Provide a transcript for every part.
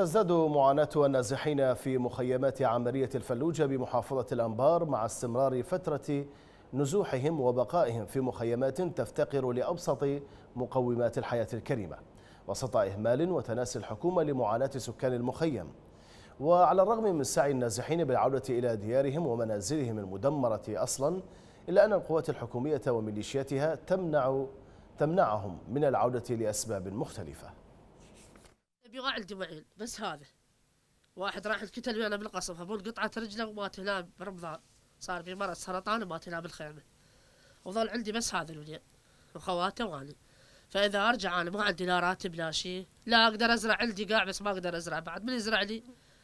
تزداد معاناة النازحين في مخيمات عملية الفلوجة بمحافظة الأنبار مع استمرار فترة نزوحهم وبقائهم في مخيمات تفتقر لأبسط مقومات الحياة الكريمة وسط إهمال وتناسي الحكومة لمعاناة سكان المخيم وعلى الرغم من سعي النازحين بالعودة إلى ديارهم ومنازلهم المدمرة أصلا إلا أن القوات الحكومية وميليشياتها تمنع تمنعهم من العودة لأسباب مختلفة بيراعي الجمعين بس هذا واحد راح الكتل ويانا بالقصف ابو قطعة رجله ومات هنا برمضان صار في مرض سرطان ومات هنا بالخيمة وظل عندي بس هذا الولد وخواته واني فاذا ارجع انا ما عندي لا راتب لا شيء لا اقدر ازرع عندي قاع بس ما اقدر ازرع بعد من يزرع لي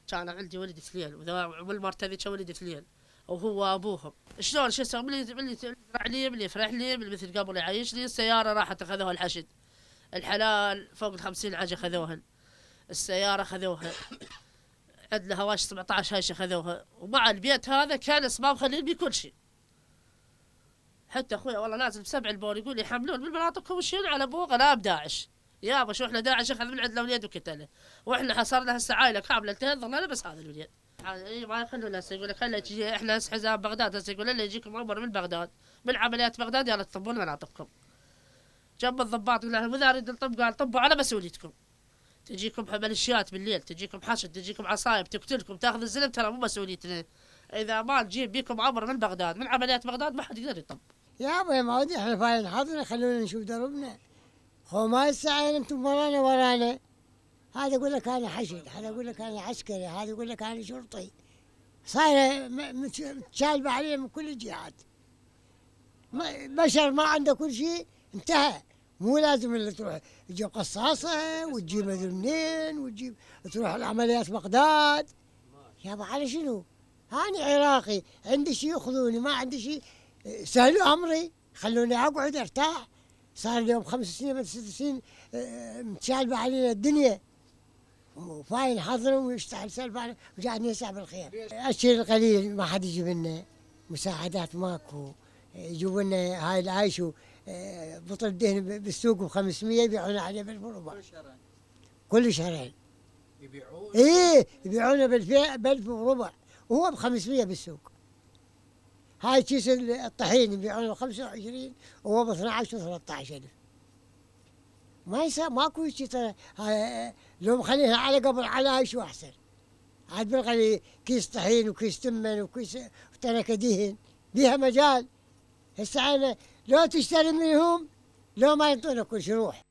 كان عندي ولد فليل والمرت كان ولد فليل وهو ابوهم شلون شو اسوي من اللي يزرع لي من يفرح لي من مثل قبل يعيش لي السياره راحت اخذوها الحشد الحلال فوق ال 50 عجة خذوهن السيارة خذوها عندنا هواش 17 هايشة خذوها ومع البيت هذا كان ما خليل بكل شيء حتى اخوي والله لازم سبع البول يقول يحملون من مناطقكم الشين على ابو غلاب داعش يابا شو احنا داعش اخذ من عندنا وليد وقتله واحنا حصرنا هسه عائله كامله انتهت ظلنا بس هذا الوليد اي ما يخلون هسه يقول لك خلي تجي احنا هسه حزام بغداد هسه يقول لنا يجيكم امر من بغداد من عمليات بغداد يلا تطبون مناطقكم جنب الضباط قال لهم اذا اريد نطب قال طبوا على مسؤوليتكم تجيكم ميليشيات بالليل تجيكم حشد تجيكم عصايب تقتلكم تاخذ الزلم ترى مو مسؤوليتنا اذا ما تجيب بيكم عبر من بغداد من عمليات بغداد ما حد يقدر يطب يا ابوي ما ودي احنا فاي حظنا خلونا نشوف دربنا هو ما يستعين انتم ورانا ورانا هذا يقول لك انا حشد هذا يقول لك انا عسكري هذا يقول لك انا شرطي صاير متشالبه عليه من كل الجهات بشر ما عنده كل شيء انتهى مو لازم اللي تروح تجيب قصاصه وتجيب مدري منين وتجيب تروح العمليات بغداد يابا على شنو؟ أنا عراقي عندي شيء يأخذوني ما عندي شيء سهلوا أمري خلوني أقعد أرتاح صار اليوم خمس سنين ست سنين آه، متشالبة علينا الدنيا وفاين حضرهم ويشتغل سلفان وجعلني يسعى بالخير الشيء القليل ما حد يجيب لنا مساعدات ماكو يجيبوا لنا هاي العيش بطل دهن بالسوق ب 500 يبيعون عليه ب 1000 وربع كل شهرين كل شهرين يبيعون ايه يبيعونه ب 1000 وربع وهو ب 500 بالسوق هاي كيس الطحين يبيعونه ب 25 وهو ب 12 و 13 ألف ما يصير ماكو شيء لو مخليها على قبل على هاي شو احسن عاد بنقلي كيس طحين وكيس تمن وكيس تركه دهن بيها مجال هسه انا لو تشتري منهم لو ما يعطونك كل شيء روح